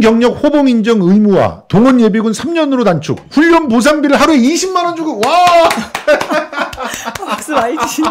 경력 호봉 인정 의무화, 동원 예비군 3년으로 단축, 훈련 보상비를 하루에 20만 원 주고 와! 박수 많이 치시나?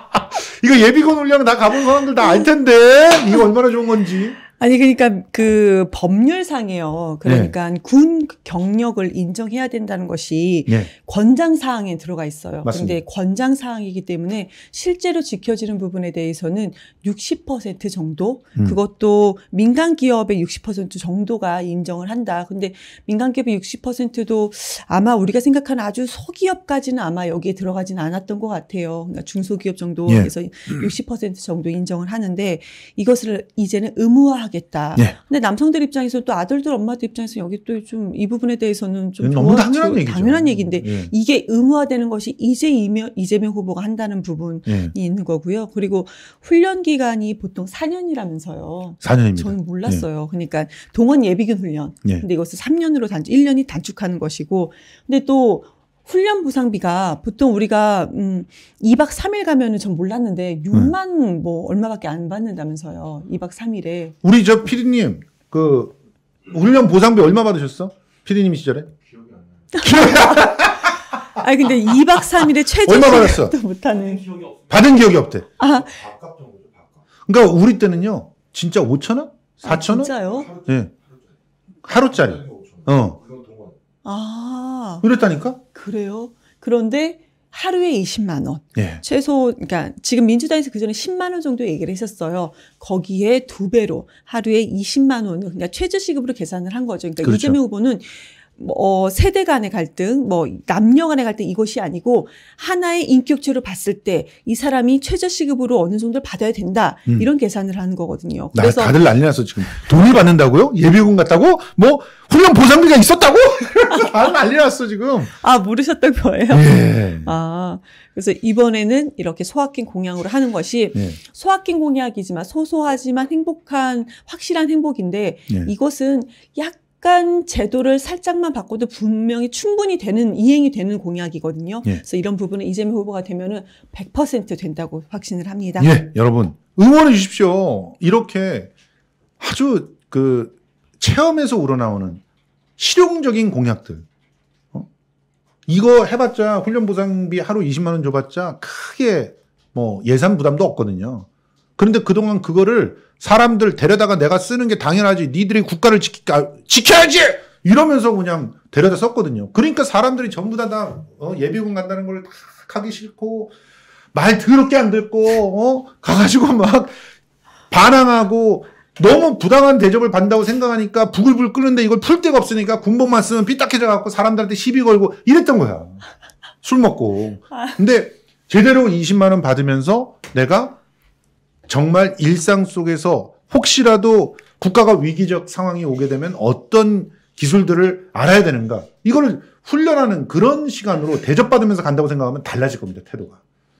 이거 예비군 훈련 나 가본 사람들 다 알 텐데 이거 얼마나 좋은 건지. 아니 그러니까 그 법률상에요. 그러니까 네. 군 경력을 인정해야 된다는 것이 네. 권장 사항에 들어가 있어요. 그런데 권장 사항이기 때문에 실제로 지켜지는 부분에 대해서는 60% 정도 음. 그것도 민간 기업의 60% 정도가 인정을 한다. 근데 민간 기업의 60%도 아마 우리가 생각하는 아주 소기업까지는 아마 여기에 들어가진 않았던 것 같아요. 그러니까 중소기업 정도에서 네. 예. 60% 정도 인정을 하는데 이것을 이제는 의무화 하겠다. 네. 근데 남성들 입장에서 또 아들들 엄마들 입장에서 여기 또 좀 이 부분에 대해서는 좀 너무 좋아하죠. 당연한 얘기죠. 당연한 얘기인데 예. 이게 의무화되는 것이 이제 이며, 이재명 후보가 한다는 부분이 예. 있는 거고요. 그리고 훈련 기간이 보통 4년이라면서요. 4년입니다. 저는 몰랐어요. 예. 그러니까 동원 예비군 훈련. 예. 근데 이것을 3년으로 단축 1년이 단축하는 것이고 근데 또 훈련 보상비가 보통 우리가 음 2박 3일 가면은 전 몰랐는데 6만 음. 뭐 얼마밖에 안 받는다면서요. 2박 3일에. 우리 저 피디님 그 훈련 보상비 얼마 받으셨어? 피디님 시절에? 기억이 안 나요. 아 근데 2박 3일에 최저 얼마 받았어? 못하는. 받은 기억이 없대. 아. 그러니까 우리 때는요. 진짜 5천 원? 4천 원? 아, 진짜요? 예. 네. 하루짜리. 어. 아. 아. 이랬다니까? 그래요? 그런데 하루에 20만 원. 예. 최소 그러니까 지금 민주당에서 그전에 10만 원 정도 얘기를 했었어요. 거기에 두 배로 하루에 20만 원을 그냥 최저 시급으로 계산을 한 거죠. 그러니까 그렇죠. 이재명 후보는 뭐 어, 세대 간의 갈등, 뭐 남녀 간의 갈등 이것이 아니고 하나의 인격체로 봤을 때 이 사람이 최저시급으로 어느 정도를 받아야 된다 음. 이런 계산을 하는 거거든요. 그래서 다들 난리났어 지금 돈을 받는다고요? 예비군 같다고? 뭐 훈련 보상비가 있었다고? 다들 난리났어 지금. 아 모르셨던 거예요? 예. 아 그래서 이번에는 이렇게 소확행 공약으로 하는 것이 예. 소확행 공약이지만 소소하지만 행복한 확실한 행복인데 예. 이것은 약 약간 제도를 살짝만 바꿔도 분명히 충분히 되는 이행이 되는 공약이거든요. 예. 그래서 이런 부분은 이재명 후보가 되면은 100% 된다고 확신을 합니다. 예, 여러분 응원해 주십시오. 이렇게 아주 그 체험에서 우러나오는 실용적인 공약들. 어? 이거 해봤자 훈련 보상비 하루 20만 원 줘봤자 크게 뭐 예산 부담도 없거든요. 그런데 그동안 그거를 사람들 데려다가 내가 쓰는 게 당연하지. 니들이 국가를 지키, 아, 지켜야지! 이러면서 그냥 데려다 썼거든요. 그러니까 사람들이 전부 다, 다 어, 예비군 간다는 걸다 하기 싫고, 말 더럽게 안 듣고, 어? 가가지고 막 반항하고, 너무 부당한 대접을 받는다고 생각하니까 부글부글 끓는데 이걸 풀 데가 없으니까 군복만 쓰면 삐딱해져 갖고 사람들한테 시비 걸고 이랬던 거야. 술 먹고. 아. 근데 제대로 20만 원 받으면서 내가 정말 일상 속에서 혹시라도 국가가 위기적 상황이 오게 되면 어떤 기술들을 알아야 되는가. 이거를 훈련하는 그런 시간으로 대접받으면서 간다고 생각하면 달라질 겁니다, 태도가.